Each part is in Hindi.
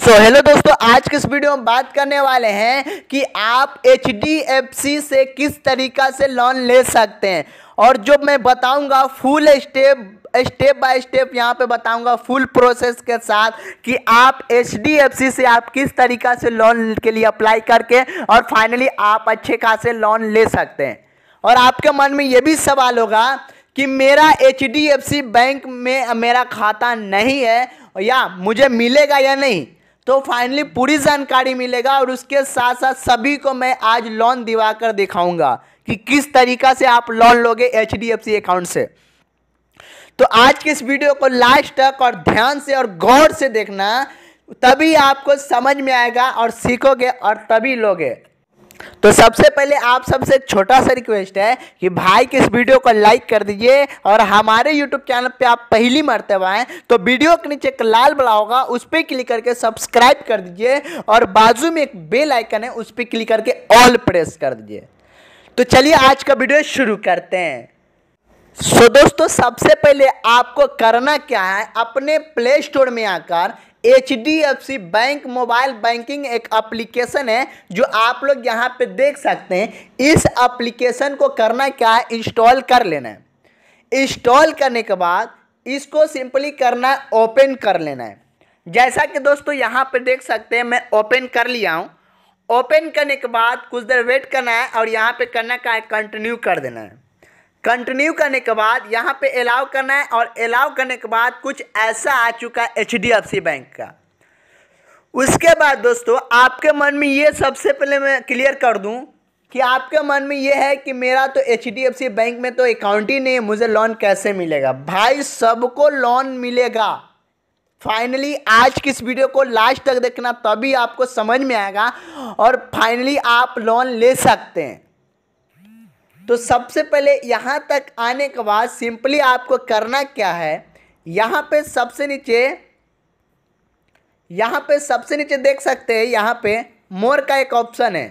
सो so, हेलो दोस्तों आज के इस वीडियो में बात करने वाले हैं कि आप एच से किस तरीका से लोन ले सकते हैं और जो मैं बताऊंगा full step step by step यहाँ पे बताऊंगा फुल प्रोसेस के साथ कि आप एच से आप किस तरीका से लोन के लिए अप्लाई करके और फाइनली आप अच्छे खासे लोन ले सकते हैं और आपके मन में ये भी सवाल होगा कि मेरा एच बैंक में मेरा खाता नहीं है या मुझे मिलेगा या नहीं तो फाइनली पूरी जानकारी मिलेगा और उसके साथ साथ सभी को मैं आज लोन दिवा कर दिखाऊंगा कि किस तरीका से आप लोन लोगे एच अकाउंट से तो आज के इस वीडियो को लास्ट तक और ध्यान से और गौर से देखना तभी आपको समझ में आएगा और सीखोगे और तभी लोगे तो सबसे पहले आप सबसे एक छोटा सा रिक्वेस्ट है कि भाई के इस वीडियो को लाइक कर दीजिए और हमारे यूट्यूब चैनल पे आप पहली मरतबा हैं तो वीडियो के नीचे एक लाल बड़ा होगा उस पर क्लिक करके सब्सक्राइब कर दीजिए और बाजू में एक बेल आइकन है उस पर क्लिक करके ऑल प्रेस कर दीजिए तो चलिए आज का वीडियो शुरू करते हैं सो दोस्तों सबसे पहले आपको करना क्या है अपने प्ले स्टोर में आकर एच बैंक मोबाइल बैंकिंग एक एप्लीकेशन है जो आप लोग यहाँ पे देख सकते हैं इस एप्लीकेशन को करना क्या है इंस्टॉल कर लेना है इंस्टॉल करने के बाद इसको सिंपली करना है ओपन कर लेना है जैसा कि दोस्तों यहाँ पे देख सकते हैं मैं ओपन कर लिया हूँ ओपन करने के बाद कुछ देर वेट करना है और यहाँ पे करना का है कंटिन्यू कर देना है कंटिन्यू करने के बाद यहाँ पे अलाउ करना है और अलाउ करने के बाद कुछ ऐसा आ चुका है एच बैंक का उसके बाद दोस्तों आपके मन में ये सबसे पहले मैं क्लियर कर दूँ कि आपके मन में ये है कि मेरा तो एच बैंक में तो अकाउंट ही नहीं है मुझे लोन कैसे मिलेगा भाई सबको लोन मिलेगा फाइनली आज की इस वीडियो को लास्ट तक देखना तभी आपको समझ में आएगा और फाइनली आप लोन ले सकते हैं तो सबसे पहले यहाँ तक आने के बाद सिंपली आपको करना क्या है यहाँ पे सबसे नीचे यहाँ पे सबसे नीचे देख सकते हैं यहाँ पे मोर का एक ऑप्शन है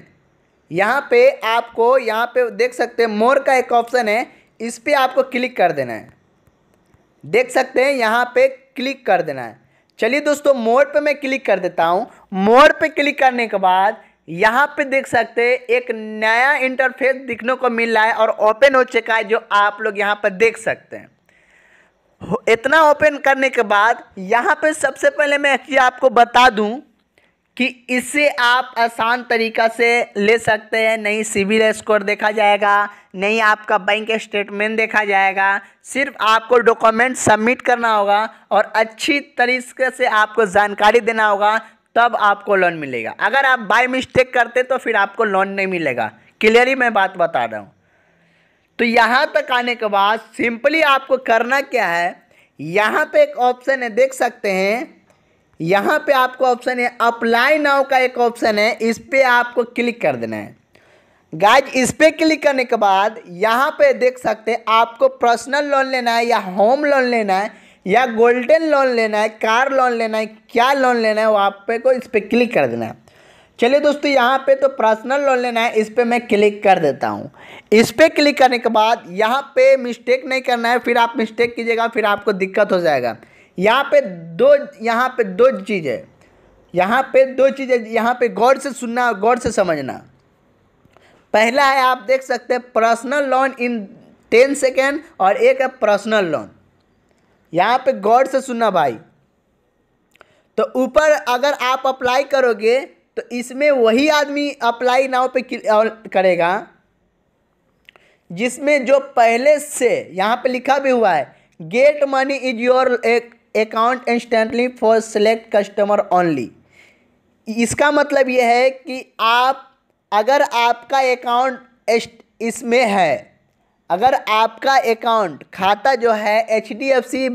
यहाँ पे आपको यहाँ पे देख सकते हैं मोर का एक ऑप्शन है इस पर आपको क्लिक कर देना है देख सकते हैं यहाँ पे क्लिक कर देना है चलिए दोस्तों मोर पे मैं क्लिक कर देता हूँ मोर पे क्लिक करने के बाद यहाँ पे देख सकते हैं एक नया इंटरफेस दिखने को मिल रहा है और ओपन हो चुका है जो आप लोग यहाँ पर देख सकते हैं इतना ओपन करने के बाद यहाँ पे सबसे पहले मैं एक चीज़ आपको बता दूँ कि इसे आप आसान तरीका से ले सकते हैं नहीं सिविल स्कोर देखा जाएगा नहीं आपका बैंक स्टेटमेंट देखा जाएगा सिर्फ आपको डॉक्यूमेंट सबमिट करना होगा और अच्छी तरीके से आपको जानकारी देना होगा तब आपको लोन मिलेगा अगर आप बाई मिस्टेक करते तो फिर आपको लोन नहीं मिलेगा क्लियरली मैं बात बता रहा हूँ तो यहाँ तक आने के बाद सिंपली आपको करना क्या है यहाँ पे एक ऑप्शन है देख सकते हैं यहाँ पे आपको ऑप्शन है अप्लाई नाव का एक ऑप्शन है इस पर आपको क्लिक कर देना है गाइज इस पर क्लिक करने के बाद यहाँ पे देख सकते हैं आपको पर्सनल लोन लेना है या होम लोन लेना है या गोल्डन लोन लेना है कार लोन लेना है क्या लोन लेना है वो आप पे को इस पर क्लिक कर देना है चलिए दोस्तों यहाँ पे तो पर्सनल लोन लेना है इस पर मैं क्लिक कर देता हूँ इस पर क्लिक करने के बाद यहाँ पे मिस्टेक नहीं करना है फिर आप मिस्टेक कीजिएगा फिर आपको दिक्कत हो जाएगा यहाँ पे दो यहाँ पे दो चीज़ है यहाँ पे दो चीज़ें यहाँ पे गौर से सुनना और गौर से समझना पहला है आप देख सकते हैं personal loan in ten second और एक है पर्सनल लोन यहाँ पे गौर से सुनना भाई तो ऊपर अगर आप अप्लाई करोगे तो इसमें वही आदमी अप्लाई नाव पे करेगा जिसमें जो पहले से यहाँ पे लिखा भी हुआ है गेट मनी इज योर एक account instantly for select customer only इसका मतलब यह है कि आप अगर आपका अकाउंट इसमें है अगर आपका अकाउंट खाता जो है एच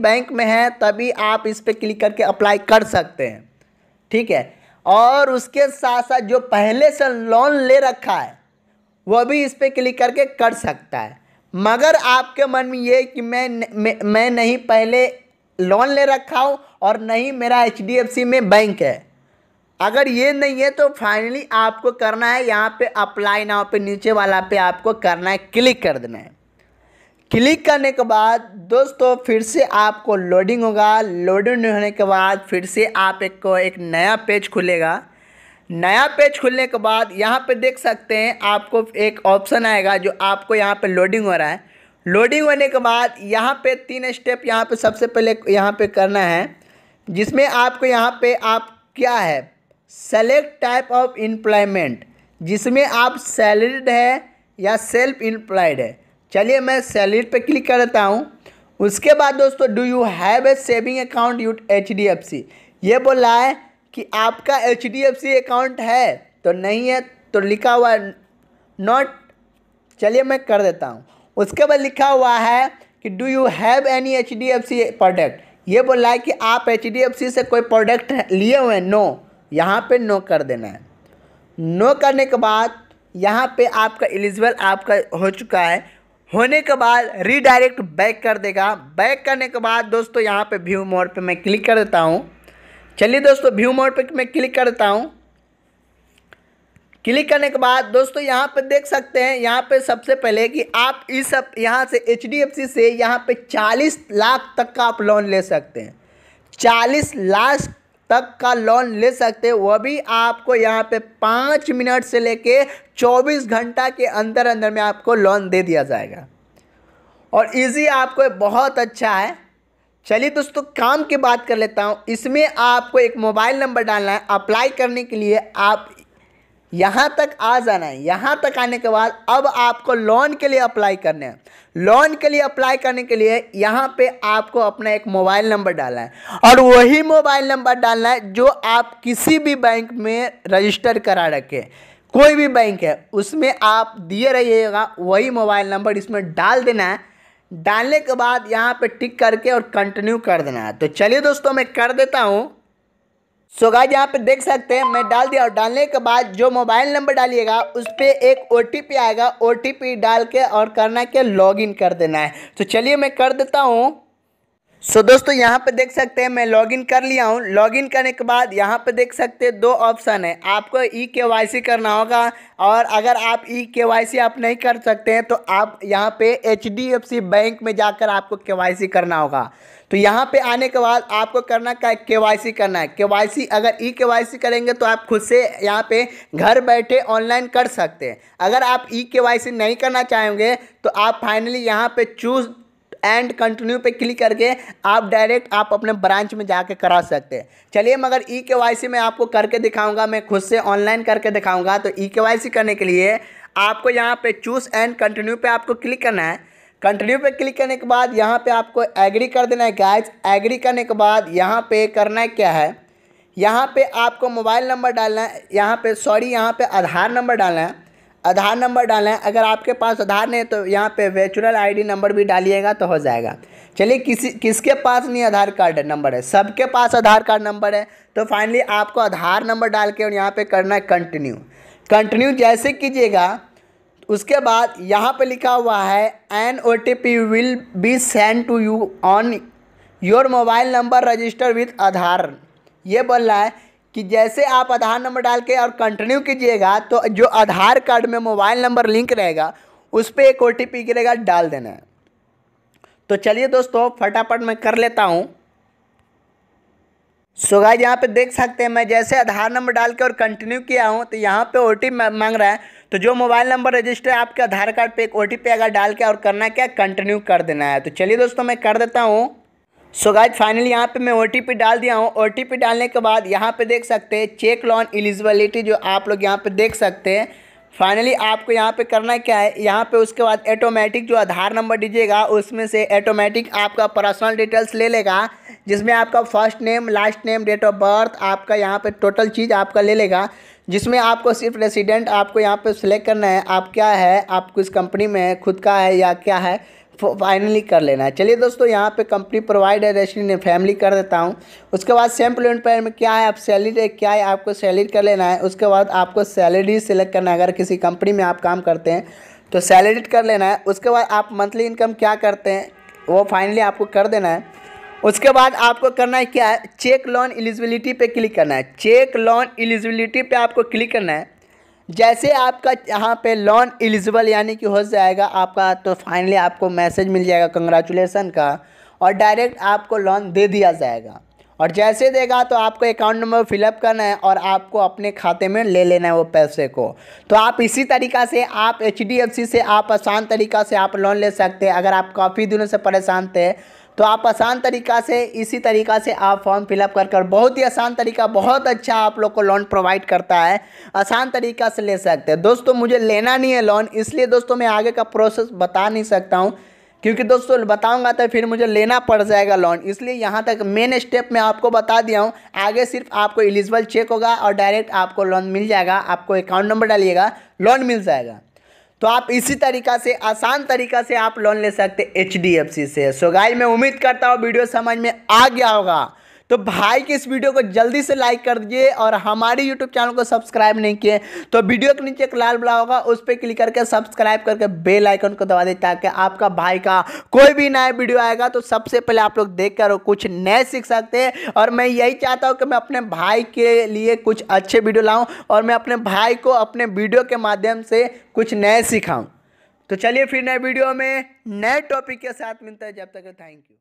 बैंक में है तभी आप इस पर क्लिक करके अप्लाई कर सकते हैं ठीक है और उसके साथ साथ जो पहले से लोन ले रखा है वह भी इस पर क्लिक करके कर सकता है मगर आपके मन में ये कि मैं मैं, मैं नहीं पहले लोन ले रखा हूँ और नहीं मेरा एच में बैंक है अगर ये नहीं है तो फाइनली आपको करना है यहाँ पे अप्लाई नाव पे नीचे वाला पे आपको करना है क्लिक कर देना है क्लिक करने के बाद दोस्तों फिर से आपको लोडिंग होगा लोडिंग होने के बाद फिर से आप एक को एक नया पेज खुलेगा नया पेज खुलने के बाद यहाँ पे देख सकते हैं आपको एक ऑप्शन आएगा जो आपको यहाँ पे लोडिंग हो रहा है लोडिंग होने के बाद यहाँ पे तीन स्टेप यहाँ पे सबसे पहले यहाँ पे करना है जिसमें आपको यहाँ पे आप क्या है सेलेक्ट टाइप ऑफ एम्प्लॉयमेंट जिसमें आप सैलरीड है या सेल्फ एम्प्लॉयड है चलिए मैं सैलरी पे क्लिक कर देता हूँ उसके बाद दोस्तों do you have a saving account you H D F C ये बोल रहा है कि आपका H D F C account है तो नहीं है तो लिखा हुआ है नॉट चलिए मैं कर देता हूँ उसके बाद लिखा हुआ है कि do you have any H D F C product ये बोल रहा है कि आप एच डी एफ सी से कोई प्रोडक्ट लिए हुए हैं नो यहाँ पे नो कर देना है नो करने के बाद यहाँ पे आपका एलिजिबल आपका हो चुका है होने के बाद रीडायरेक्ट बैक कर देगा बैक करने के बाद दोस्तों यहाँ पे व्यू मोड पे मैं क्लिक कर देता हूँ चलिए दोस्तों व्यू मोड पे मैं क्लिक कर देता हूँ क्लिक करने के बाद दोस्तों यहाँ पे देख सकते हैं यहाँ पे सबसे पहले कि आप इस यहाँ से एच से यहाँ पे 40 लाख तक का आप लोन ले सकते हैं 40 लाख तक का लोन ले सकते वह भी आपको यहाँ पे पाँच मिनट से लेके चौबीस घंटा के अंदर अंदर में आपको लोन दे दिया जाएगा और इजी आपको बहुत अच्छा है चलिए दोस्तों काम की बात कर लेता हूँ इसमें आपको एक मोबाइल नंबर डालना है अप्लाई करने के लिए आप यहाँ तक आ जाना है यहाँ तक आने के बाद अब आपको लोन के लिए अप्लाई करने हैं लोन के लिए अप्लाई करने के लिए यहाँ पे आपको अपना एक मोबाइल नंबर डालना है और वही मोबाइल नंबर डालना है जो आप किसी भी बैंक में रजिस्टर करा रखें कोई भी बैंक है उसमें आप दिए रहिएगा वही मोबाइल नंबर इसमें डाल देना है डालने के बाद यहाँ पर टिक करके और कंटिन्यू कर देना है तो चलिए दोस्तों मैं कर देता हूँ सो so गाइज यहाँ पे देख सकते हैं मैं डाल दिया और डालने के बाद जो मोबाइल नंबर डालिएगा उस पर एक ओ आएगा ओ डाल के और करना के इन कर देना है तो चलिए मैं कर देता हूँ सो so, दोस्तों यहाँ पे देख सकते हैं मैं लॉगिन कर लिया हूँ लॉगिन करने के बाद यहाँ पे देख सकते हैं दो ऑप्शन है आपको ई के वाई सी करना होगा और अगर आप ई के वाई सी आप नहीं कर सकते हैं तो आप यहाँ पे H D F C bank में जाकर आपको के वाई सी करना होगा तो यहाँ पे आने के बाद आपको करना का के वाई सी करना है के वाई सी अगर ई के वाई सी करेंगे तो आप खुद से यहाँ पे घर बैठे ऑनलाइन कर सकते हैं अगर आप ई के वाई सी नहीं करना चाहेंगे तो आप फाइनली यहाँ पे चूज़ एंड कंटिन्यू पे क्लिक करके आप डायरेक्ट आप अपने ब्रांच में जाके करा सकते हैं चलिए मगर ई के मैं आपको करके दिखाऊंगा मैं खुद से ऑनलाइन करके दिखाऊंगा तो ई e के करने के लिए आपको यहाँ पे चूज एंड कंटिन्यू पे आपको क्लिक करना है कंटिन्यू पे क्लिक करने के बाद यहाँ पे आपको एग्री कर देना है गैज एग्री करने के बाद यहाँ पे करना है क्या है यहाँ पे आपको मोबाइल नंबर डालना है यहाँ पे सॉरी यहाँ पे आधार नंबर डालना है आधार नंबर डालें अगर आपके पास आधार नहीं है तो यहाँ पे वेचुरल आईडी नंबर भी डालिएगा तो हो जाएगा चलिए किसी किसके पास नहीं आधार कार्ड नंबर है सबके पास आधार कार्ड नंबर है तो फाइनली आपको आधार नंबर डाल के और यहाँ पर करना है कंटिन्यू कंटिन्यू जैसे कीजिएगा उसके बाद यहाँ पे लिखा हुआ है an O T P will be send to you on your mobile number register with Aadhaar ये बोल रहा है कि जैसे आप आधार नंबर डाल के और कंटिन्यू कीजिएगा तो जो आधार कार्ड में मोबाइल नंबर लिंक रहेगा उस पर एक ओ टी पी गिरेगा डाल देना है तो चलिए दोस्तों फटाफट मैं कर लेता हूँ सो यहाँ पे देख सकते हैं मैं जैसे आधार नंबर डाल के और कंटिन्यू किया हूँ तो यहाँ पे ओ मांग रहा है तो जो मोबाइल नंबर रजिस्टर है आपके आधार कार्ड पे एक ओ टी अगर डाल के और करना क्या कंटिन्यू कर देना है तो चलिए दोस्तों मैं कर देता हूँ सो गाइज फाइनली यहाँ पे मैं ओ डाल दिया हूँ ओ डालने के बाद यहाँ पे देख सकते हैं चेक लॉन एलिजिबिलिटी जो आप लोग यहाँ पे देख सकते हैं फाइनली आपको यहाँ पे करना क्या है यहाँ पे उसके बाद ऑटोमेटिक जो आधार नंबर दीजिएगा उसमें से ऑटोमेटिक आपका पर्सनल डिटेल्स ले लेगा जिसमें आपका first name last name date of birth आपका यहाँ पे टोटल चीज़ आपका ले लेगा जिसमें आपको सिर्फ रेसिडेंट आपको यहाँ पे सेलेक्ट करना है आप क्या है आप किस कंपनी में है खुद का है या क्या है फाइनली कर लेना है चलिए दोस्तों यहाँ पे कंपनी प्रोवाइड है रेस्टिंग फैमिली कर देता हूँ उसके बाद सेम प्लेमेंट पैर में क्या है आप सैलरी क्या है आपको सैलरी कर लेना है उसके बाद आपको सैलरी सेलेक्ट करना है अगर किसी कंपनी में आप काम करते हैं तो सैलरी कर लेना है उसके बाद आप मंथली इनकम क्या करते हैं वो फाइनली आपको कर देना है उसके बाद आपको करना है क्या है चेक लोन एलिजिबिलिटी पे क्लिक करना है चेक लोन एलिजिबिलिटी पे आपको क्लिक करना है जैसे आपका यहाँ पे लोन एलिजिबल यानी कि हो जाएगा आपका तो फाइनली आपको मैसेज मिल जाएगा कंग्रेचुलेसन का और डायरेक्ट आपको लोन दे दिया जाएगा और जैसे देगा तो आपको अकाउंट नंबर फिलअप करना है और आपको अपने खाते में ले लेना है वो पैसे को तो आप इसी तरीका से आप एच से आप आसान तरीका से आप लोन ले सकते हैं अगर आप काफ़ी दिनों से परेशान थे तो आप आसान तरीका से इसी तरीका से आप फॉर्म फिलअप कर कर बहुत ही आसान तरीका बहुत अच्छा आप लोग को लोन प्रोवाइड करता है आसान तरीका से ले सकते हैं दोस्तों मुझे लेना नहीं है लोन इसलिए दोस्तों मैं आगे का प्रोसेस बता नहीं सकता हूँ क्योंकि दोस्तों बताऊंगा तो फिर मुझे लेना पड़ जाएगा लोन इसलिए यहाँ तक मेन स्टेप में आपको बता दिया हूँ आगे सिर्फ आपको एलिजिबल चेक होगा और डायरेक्ट आपको लोन मिल जाएगा आपको अकाउंट नंबर डालिएगा लोन मिल जाएगा तो आप इसी तरीका से आसान तरीका से आप लोन ले सकते एच डी एफ सी से सो गाइज मैं उम्मीद करता हूँ वीडियो समझ में आ गया होगा तो भाई के इस वीडियो को जल्दी से लाइक कर दीजिए और हमारे यूट्यूब चैनल को सब्सक्राइब नहीं किए तो वीडियो के नीचे एक लाल बड़ा होगा उस पर क्लिक करके सब्सक्राइब करके बेल आइकन को दबा दे ताकि आपका भाई का कोई भी नया वीडियो आएगा तो सबसे पहले आप लोग देख कर कुछ नए सीख सकते हैं और मैं यही चाहता हूँ कि मैं अपने भाई के लिए कुछ अच्छे वीडियो लाऊँ और मैं अपने भाई को अपने वीडियो के माध्यम से कुछ नए सिखाऊँ तो चलिए फिर नए वीडियो में नए टॉपिक के साथ मिलता है जब तक थैंक यू